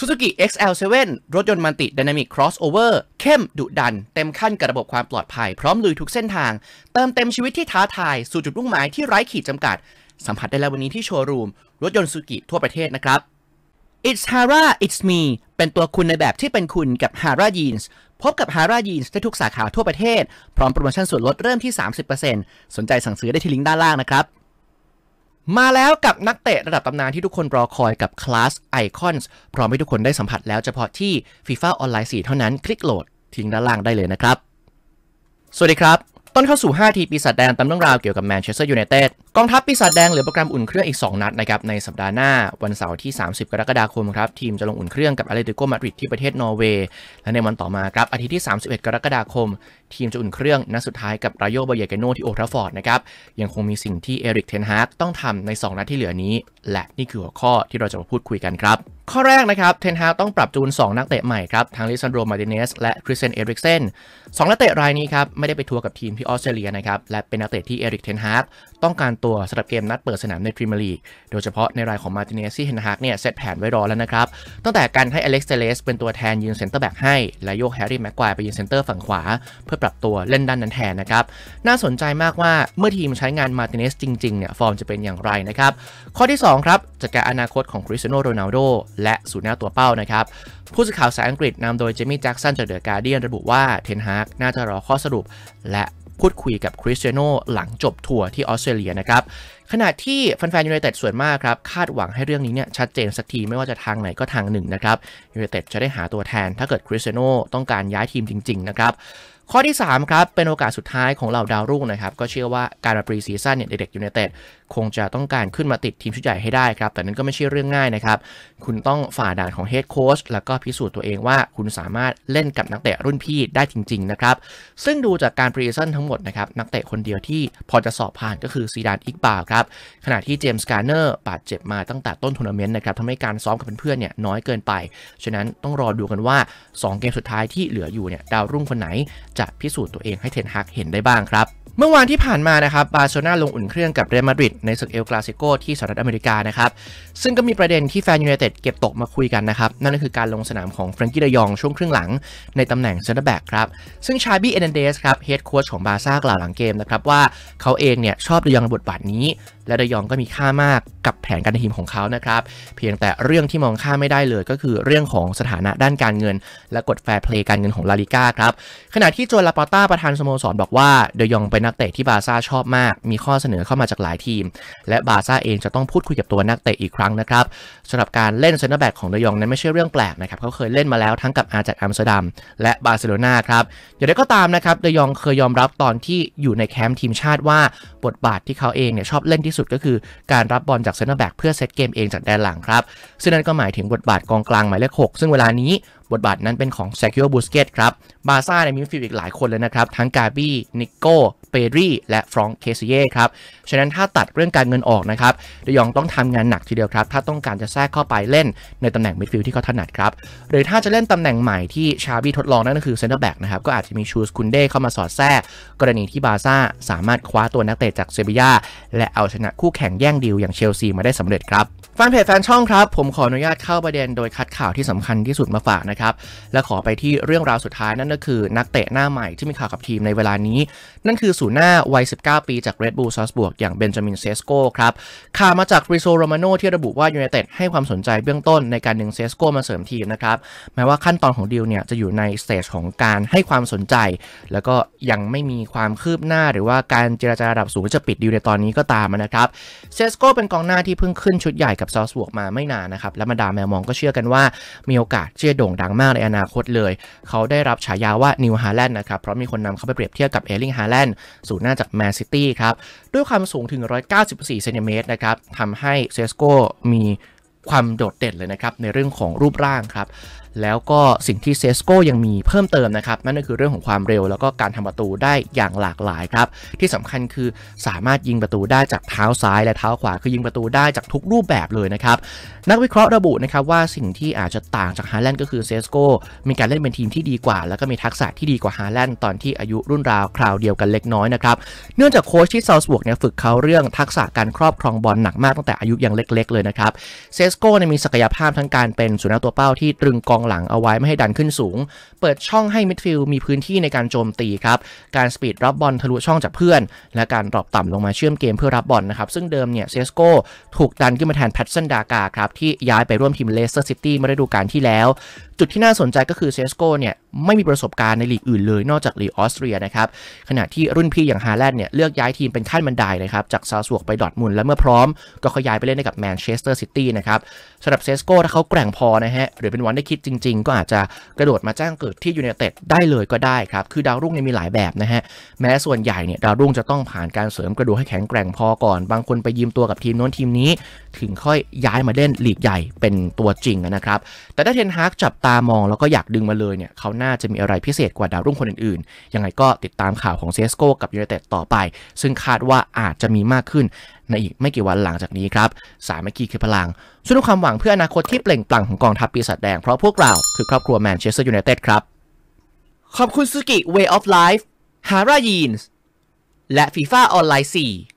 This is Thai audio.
Suzuki XL7 รถยนต์มันติ Dynamic Crossover เข้มดุดัน เต็มขั้นกับระบบความปลอดภัย พร้อมลุยทุกเส้นทางเติมเต็มชีวิตที่ท้าทาย สู่จุดมุ่งหมายที่ไร้ขีดจำกัด สัมผัสได้แล้ววันนี้ที่โชว์รูม รถยนต์ซูกิทั่วประเทศนะครับ It's Hara It's Me เป็นตัวคุณในแบบที่เป็นคุณกับ Hara Jeans พบกับ Hara Jeans ได้ทุกสาขาทั่วประเทศ พร้อมโปรโมชั่นส่วนลดเริ่มที่ 30%สนใจสั่งซื้อได้ที่ลิงก์ด้านล่างนะครับมาแล้วกับนักเตะระดับตำนานที่ทุกคนรอคอยกับคลาสไอคอนส์พร้อมให้ทุกคนได้สัมผัสแล้วเฉพาะที่ FIFA อนไลน์ 4 เท่านั้นคลิกโหลดทิ้งด้านล่างได้เลยนะครับ สวัสดีครับต้นเข้าสู่ 5 ที ปีศาจแดงตำเรื่องราวเกี่ยวกับแมนเชสเตอร์ยูไนเต็ดกองทัพปีศาจแดงเหลือโปรแกรมอุ่นเครื่องอีก 2 นัดนะครับในสัปดาห์หน้า วันเสาร์ที่ 30 กรกฎาคมครับ ทีมจะลงอุ่นเครื่องกับอาเลติโกมาดริดที่ประเทศนอร์เวย์และในวันต่อมาครับ อาทิตย์ที่ 31 กรกฎาคม ทีมจะอุ่นเครื่องนัดสุดท้ายกับรายโยบาเยเกโนที่โอทราฟอร์ดนะครับยังคงมีสิ่งที่เอริกเทนฮากต้องทำใน2นัดที่เหลือนี้และนี่คือหัวข้อที่เราจะมาพูดคุยกันครับข้อแรกนะครับเทนฮาต้องปรับจูน 2 นักเตะใหม่ครับทั้งลิซันโดมาติเนสและคริสเซนเอริกเซนสองนักเตะรายนี้ครับไม่ได้ไปทัวร์กับทีมที่ออสเตรเลียนะครับและเป็นนักเตะที่เอริกเทนฮาต้องการตัวสำหรับเกมนัดเปิดสนามในพรีเมียร์ลีก โดยเฉพาะในรายของมาติเนซี่เฮนฮากเนี่ย เซตแผนไว้รอแล้วนะครับ ตั้งแต่การให้อเล็กซ์เซเลสเป็นตัวแทนยืนเซนเตอร์แบ็กให้และโยกแฮร์รี่แม็กควายไปยืนเซนเตอร์ฝั่งขวาเพื่อปรับตัวเล่นด้านนั้นแทนนะครับ น่าสนใจมากว่าเมื่อทีมใช้งานมาติเนซจริงๆ เนี่ย ฟอร์มจะเป็นอย่างไรนะครับข้อที่2ครับจัแก้รอนาคตของคริสเตียโนโรนัลโดและสูนยหน้าตัวเป้านะครับผู้สื่อข่าวสายอังกฤษนำโดยเจมี่แจ็กสันจากเดอะการ์เดียนระบุว่าเทนฮากน่าจะรอข้อสรุปและพูดคุยกับคริสเตียโนหลังจบทัวร์ที่ออสเตรเลียนะครับขณะที่แฟนๆยูไนเต็ดส่วนมากครับ คาดหวังให้เรื่องนี้เนี่ยชัดเจนสักทีไม่ว่าจะทางไหนก็ทางหนึ่งนะครับยูไนเต็ดจะได้หาตัวแทนถ้าเกิดคริสเตียโนต้องการย้ายทีมจริง ๆ นะครับข้อที่3ครับเป็นโอกาสสุดท้ายของเหล่าดาวรุ่งนะครับ ก็เชื่อว่าการมาปรีซีซั่นเนี่ยเด็กๆยูในเต็ดคงจะต้องการขึ้นมาติดทีมชุดใหญ่ให้ได้ครับแต่นั้นก็ไม่ใช่เรื่องง่ายนะครับ คุณต้องฝ่าด่านของเฮดโค้ชแล้วก็พิสูจน์ตัวเองว่า คุณสามารถเล่นกับนักเตะรุ่นพี่ได้จริงๆนะครับ ซึ่งดูจากการปรีซีซั่นทั้งหมดนะครับนักเตะคนเดียวที่พอจะสอบผ่านก็คือซีดานอิกบาครับขณะที่เจมส์การ์เนอร์บาดเจ็บมาตั้งแต่ต้นทัวร์นาเมนต์นะครับทำให้การซ้อมกับเพื่อนๆเนี่ยน้อยเกินไปฉะนั้นต้องรอดูกันว่า 2 เกมสุดท้ายที่เหลืออยู่เนี่ยดาวรุ่งคนไหนจะพิสูจน์ตัวเองให้เทนฮากเห็นได้บ้างครับ เมื่อวานที่ผ่านมานะครับบาร์เซโลนาลงอุ่นเครื่องกับเรอัลมาดริดในศึกเอลคลาสิโกที่สหรัฐอเมริกานะครับ ซึ่งก็มีประเด็นที่แฟนยูไนเต็ดเก็บตกมาคุยกันนะครับ นั่นก็คือการลงสนามของแฟรงกี้เดยองช่วงครึ่งหลังในตำแหน่งเซนเตอร์แบ็กครับ ซึ่งชาบี้เอเนเดสครับเฮดโค้ชของบาซ่ากล่าวหลังเกมนะครับว่าเขาเองเนี่ยชอบเดยองในบทบาทนี้และเดยองก็มีค่ามากกับแผนการทีมของเขานะครับ เพียงแต่เรื่องที่มองค่าไม่ได้เลยก็คือเรื่องของสถานะด้านการเงิน และกฎแฟร์เพลย์การเงินของลาลิก้าครับ ขณะที่โจลาปอต้าประธานสโมสรบอกว่าเดยองเป็นนักเตะที่บาซ่าชอบมาก มีข้อเสนอเข้ามาจากหลายทีม และบาซ่าเองจะต้องพูดคุยกับตัวนักเตะอีกครั้งนะครับสำหรับการเล่นเซนเตอร์แบ็กของเดยองนั้นไม่ใช่เรื่องแปลกนะครับเขาเคยเล่นมาแล้วทั้งกับอาจากอัมสเตอร์ดัมและบาร์เซโลนาครับอย่างไรก็ตามนะครับเดยองเคยยอมรับตอนที่อยู่ในแคมป์ทีมชาติว่าบทบาทที่เขาเองเนี่ยชอบเล่นที่ที่สุดก็คือการรับบอลจากเซนเตอร์แบ็กเพื่อเซตเกมเองจากแดนหลังครับ ซึ่งนั่นก็หมายถึงบทบาทกองกลางหมายเลข6ซึ่งเวลานี้บทบาทนั้นเป็นของแซคิโอบูสเกตครับบาซ่าในมิฟิลอีกหลายคนเลยนะครับ ทั้งกาบี้นิโก้เปรี่และฟรองเคซิเย่ครับ ฉะนั้นถ้าตัดเรื่องการเงินออกนะครับเดยองต้องทำงานหนักทีเดียวครับ ถ้าต้องการจะแทรกเข้าไปเล่น ในตำแหน่งมิดฟิลด์ที่เขาถนัดครับ หรือถ้าจะเล่นตำแหน่งใหม่ที่ชาบี้ทดลองนั่นก็คือเซนเตอร์แบ็กนะครับก็อาจจะมีชูสคุนเด้เข้ามาสอดแทรกกรณีที่บาซ่าสามารถคว้าตัวนักเตะจากเซบียาและเอาชนะคู่แข่งแย่งดิวอย่างเชลซีมาได้สำเร็จครับแฟนเพจแฟนช่องครับผมขออนุญาตเข้าประเด็นโดยคัดข่าวที่สำคัญที่สุดมาฝากนะครับและขอไปที่เรื่องราวสุดท้ายนั่นก็คือนักเตะหน้าใหม่ที่มีข่าวกับทีมในเวลานี้ นั่นคือศูนย์หน้าวัย 19 ปีจาก Red Bull Salzburg อย่างเบนจามินเซสโก้ครับข่าวมาจากริโซโรมาโนที่ระบุว่ายูไนเต็ดให้ความสนใจเบื้องต้นในการดึงเซสโก้มาเสริมทีมนะครับแม้ว่าขั้นตอนของดีลเนี่ยจะอยู่ในสเตจของการให้ความสนใจ แล้วก็ยังไม่มีความคืบหน้าหรือว่าการเจรจาระดับสูงจะปิดดีลในตอนนี้ก็ตามนะครับเซสโก้เป็นกองหน้าที่เพิ่งขึ้นชุดใหญ่กับซอสบวกมาไม่นานนะครับและมาดามแมวมองก็เชื่อกันว่ามีโอกาสเชื่อโด่งดังมากในอนาคตเลย เขาได้รับฉายาว่านิวฮาแลนด์นะครับ เพราะมีคนนำเขาไปเปรียบเทียบกับเอลิงฮาแลนด์สูนหน้าจากแมนซิตี้ครับ ด้วยความสูงถึง 194 เซนติเมตรนะครับทำให้เซสโกมีความโดดเด่นเลยนะครับ ในเรื่องของรูปร่างครับแล้วก็สิ่งที่เซสโกยังมีเพิ่มเติมนะครับ นั่นก็คือเรื่องของความเร็วแล้วก็การทำประตูได้อย่างหลากหลายครับ ที่สำคัญคือสามารถยิงประตูได้จากเท้าซ้ายและเท้าขวาคือยิงประตูได้จากทุกรูปแบบเลยนะครับนักวิเคราะห์ระบุนะครับว่าสิ่งที่อาจจะต่างจากฮาแลนด์ก็คือเซสโกมีการเล่นเป็นทีมที่ดีกว่า แล้วก็มีทักษะที่ดีกว่าฮาแลนด์ตอนที่อายุรุ่นราวคราวเดียวกันเล็กน้อยนะครับเนื่องจากโค้ชที่ซาวส์บวกเนี่ยฝึกเขาเรื่องทักษะการครอบครองบอลหนักมากตั้งแต่อายุยังเล็กๆ เลยนะครับเซสโกมีศักยภาพทั้งการเป็นสุนัขตัวเป้าที่ตรึงกองหลังเอาไว้ไม่ให้ดันขึ้นสูง เปิดช่องให้มิดฟิลมีพื้นที่ในการโจมตีครับ การสปีดรับบอลทะลุช่องจากเพื่อน และการดรอปต่ำลงมาเชื่อมเกมเพื่อรับบอลนะครับ ซึ่งเดิมเนี่ยเซสโกถูกดันขึ้นมาแทนแพทสันดากาครับ ที่ย้ายไปร่วมทีมเลสเตอร์ซิตี้เมื่อฤดูกาลที่แล้วจุดที่น่าสนใจก็คือเซสโกเนี่ยไม่มีประสบการณ์ในลีกอื่นเลย นอกจากลีกออสเตรียนะครับขณะที่รุ่นพี่อย่างฮาแลนด์เนี่ยเลือกย้ายทีมเป็นขั้นบันไดนะครับจากซาสวกไปดอทมุลและเมื่อพร้อมก็ขยายไปเล่นให้กับแมนเชสเตอร์ซิตี้นะครับสำหรับเซสโกถ้าเขาแกร่งพอนะฮะหรือเป็นวันได้คิดจริงๆ ก็อาจจะกระโดดมาแจ้งเกิดที่ยูเนเต็ดได้เลยก็ได้ครับคือดาวรุ่งเนี่ยมีหลายแบบนะฮะแม้ส่วนใหญ่เนี่ยดาวรุ่งจะต้องผ่านการเสริมกระดูกให้แข็งแกร่งพอก่อนบางคนไปยืมตัวกับทีมโน้นทีมนี้ ถึงค่อยย้ายมาเล่นลีกใหญ่เป็นตัวจริงนะครับแต่ถ้าเทนฮากจับตามองแล้วก็อยากดึงมาเลยเนี่ยเขาน่าจะมีอะไรพิเศษกว่าดาวรุ่งคนอื่นๆ ยังไงก็ติดตามข่าวของเซสโกกับยูไนเต็ดต่อไป ซึ่งคาดว่าอาจจะมีมากขึ้น ในอีกไม่กี่วันหลังจากนี้ครับ สามัคคีคือพลังสนุกความหวังเพื่ออนาคตที่เปล่งปลั่งของกองทัพปีศาจแดง เพราะพวกเรา คือครอบครัวแมนเชสเตอร์ยูไนเต็ดครับ ขอบคุณซูกิ Way of Life ฮาร่ายีนส์และฟีฟ่าออนไลน์4